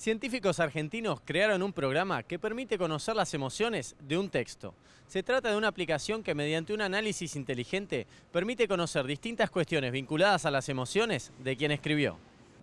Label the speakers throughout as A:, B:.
A: Científicos argentinos crearon un programa que permite conocer las emociones de un texto. Se trata de una aplicación que mediante un análisis inteligente permite conocer distintas cuestiones vinculadas a las emociones
B: de quien escribió.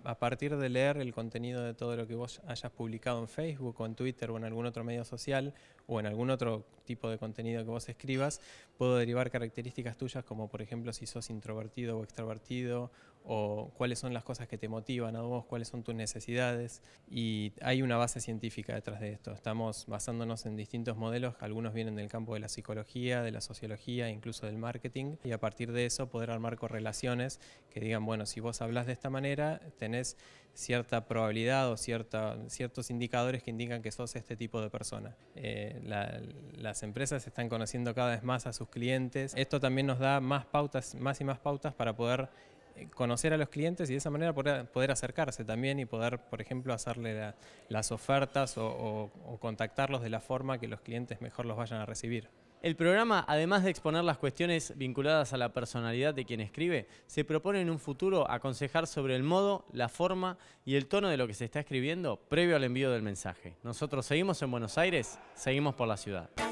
B: A partir de leer el contenido de todo lo que vos hayas publicado en Facebook o en Twitter o en algún otro medio social o en algún otro tipo de contenido que vos escribas, puedo derivar características tuyas como por ejemplo si sos introvertido o extrovertido o cuáles son las cosas que te motivan a vos, cuáles son tus necesidades. Y hay una base científica detrás de esto. Estamos basándonos en distintos modelos, algunos vienen del campo de la psicología, de la sociología, incluso del marketing, y a partir de eso poder armar correlaciones que digan, bueno, si vos hablas de esta manera, tenés cierta probabilidad o cierta, ciertos indicadores que indican que sos este tipo de persona. Eh, las empresas están conociendo cada vez más a sus clientes. Esto también nos da más pautas, más y más pautas para poder conocer a los clientes y de esa manera poder, acercarse también y poder, por ejemplo, hacerle las ofertas o contactarlos de la forma que los clientes mejor los vayan a recibir. El programa,
A: además de exponer las cuestiones vinculadas a la personalidad de quien escribe, se propone en un futuro aconsejar sobre el modo, la forma y el tono de lo que se está escribiendo previo al envío del mensaje. Nosotros seguimos en Buenos Aires, seguimos por la ciudad.